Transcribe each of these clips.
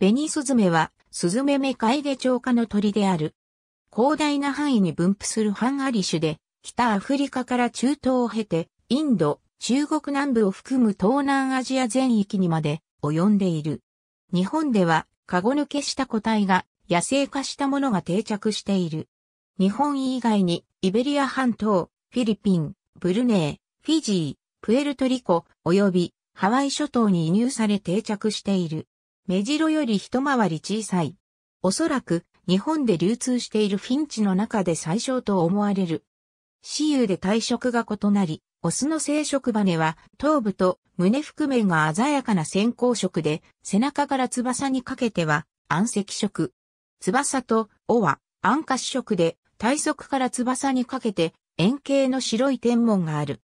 ベニスズメは、スズメメカイデウ科の鳥である。広大な範囲に分布するハンアリ種で、北アフリカから中東を経て、インド、中国南部を含む東南アジア全域にまで及んでいる。日本では、カゴ抜けした個体が野生化したものが定着している。日本以外に、イベリア半島、フィリピン、ブルネイ、フィジー、プエルトリコ、及びハワイ諸島に移入され定着している。目白より一回り小さい。おそらく日本で流通しているフィンチの中で最小と思われる。雌雄で体色が異なり、オスの生殖羽は頭部と胸含面が鮮やかな先行色で、背中から翼にかけては暗赤色。翼と尾は暗褐色で、体側から翼にかけて円形の白い天文がある。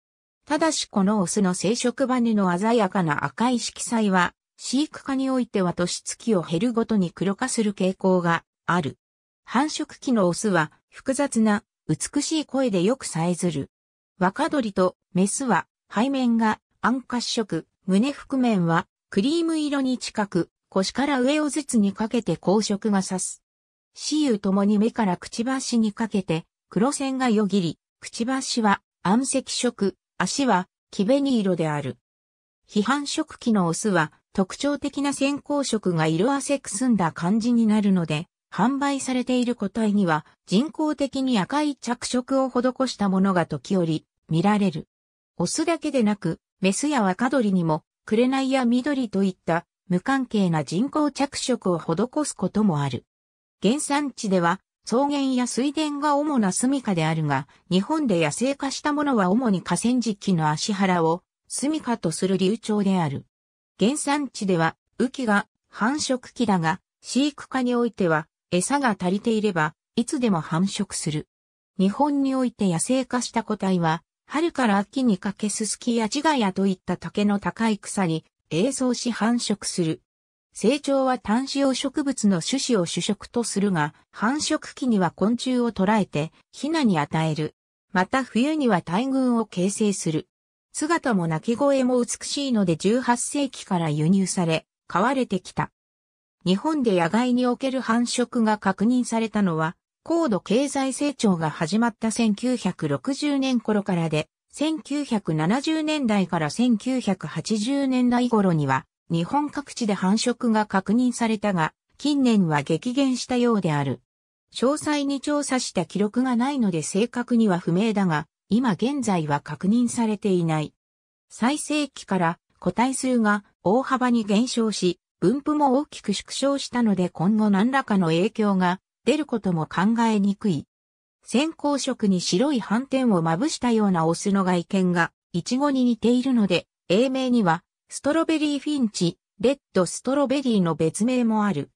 ただしこのオスの生殖羽の鮮やかな赤い色彩は飼育下においては年月を減るごとに黒化する傾向がある。繁殖期のオスは複雑な美しい声でよくさえずる。若鳥とメスは背面が暗褐色、胸覆面はクリーム色に近く、腰から上をずつにかけて光色がさす。雌雄ともに目からくちばしにかけて黒線がよぎり、くちばしは暗赤色、足は木紅色である。非繁殖期のオスは特徴的な先行色が色あせくすんだ感じになるので、販売されている個体には人工的に赤い着色を施したものが時折見られる。オスだけでなく、メスや若鳥にも、紅や緑といった無関係な人工着色を施すこともある。原産地では草原や水田が主な住処であるが、日本で野生化したものは主に河川敷の足原を住処とする流暢である。原産地では、雨季が繁殖期だが、飼育下においては、餌が足りていれば、いつでも繁殖する。日本において野生化した個体は、春から秋にかけススキやジガヤといった竹の高い草に、栄草し繁殖する。成長は単子葉植物の種子を主食とするが、繁殖期には昆虫を捕らえて、ヒナに与える。また冬には大群を形成する。姿も鳴き声も美しいので18世紀から輸入され、飼われてきた。日本で野外における繁殖が確認されたのは、高度経済成長が始まった1960年頃からで、1970年代から1980年代頃には、日本各地で繁殖が確認されたが、近年は激減したようである。詳細に調査した記録がないので正確には不明だが、今現在は確認されていない。最盛期から個体数が大幅に減少し、分布も大きく縮小したので今後何らかの影響が出ることも考えにくい。先行色に白い斑点をまぶしたようなオスの外見がイチゴに似ているので、英名にはストロベリーフィンチ、レッドストロベリーの別名もある。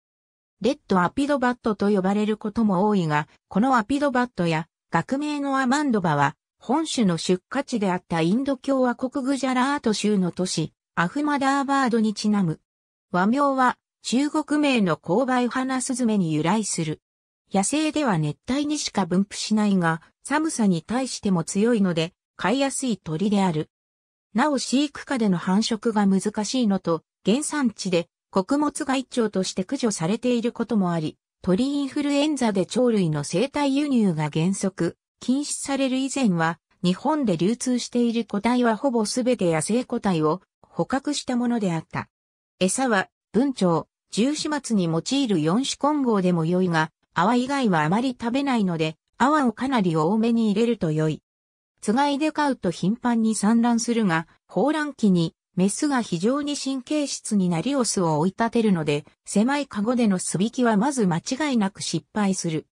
レッドアピドバットと呼ばれることも多いが、このアピドバットや学名のアマンドバは本州の出荷地であったインド共和国グジャラート州の都市、アフマダーバードにちなむ。和名は中国名の勾配花スズメに由来する。野生では熱帯にしか分布しないが、寒さに対しても強いので、飼いやすい鳥である。なお飼育下での繁殖が難しいのと、原産地で穀物害鳥として駆除されていることもあり、鳥インフルエンザで鳥類の生態輸入が原則、禁止される以前は、日本で流通している個体はほぼすべて野生個体を捕獲したものであった。餌は、文鳥、十四末に用いる四種混合でも良いが、泡以外はあまり食べないので、泡をかなり多めに入れると良い。つがいで飼うと頻繁に産卵するが、放卵期にメスが非常に神経質になりオスを追い立てるので、狭いカゴでのすびきはまず間違いなく失敗する。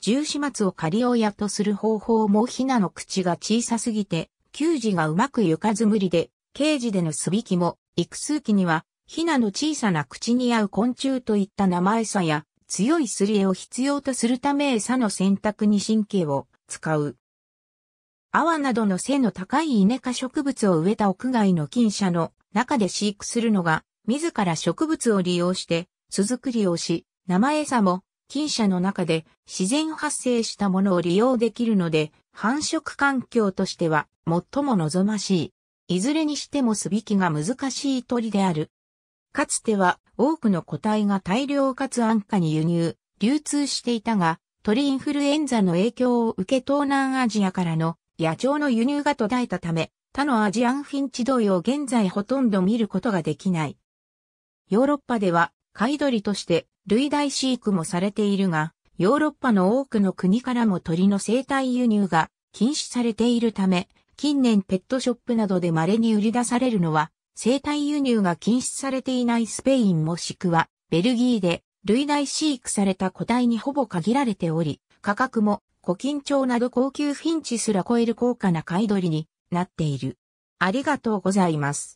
十四末を仮親とする方法もヒナの口が小さすぎて、給仕がうまくゆかず無理で、刑事でのすびきも、幾数期には、ヒナの小さな口に合う昆虫といった名前さや、強いすり絵を必要とするため餌の選択に神経を使う。泡などの背の高いイネ科植物を植えた屋外の菌舎の中で飼育するのが、自ら植物を利用して、巣作りをし、生餌も菌舎の中で自然発生したものを利用できるので、繁殖環境としては最も望ましい。いずれにしてもす引きが難しい鳥である。かつては多くの個体が大量かつ安価に輸入、流通していたが、鳥インフルエンザの影響を受け東南アジアからの野鳥の輸入が途絶えたため、他のアジアンフィンチ同様現在ほとんど見ることができない。ヨーロッパでは、貝鳥として類大飼育もされているが、ヨーロッパの多くの国からも鳥の生態輸入が禁止されているため、近年ペットショップなどで稀に売り出されるのは、生体輸入が禁止されていないスペインもしくは、ベルギーで、類大飼育された個体にほぼ限られており、価格も、古今鳥など高級フィンチすら超える高価な買い取りになっている。ありがとうございます。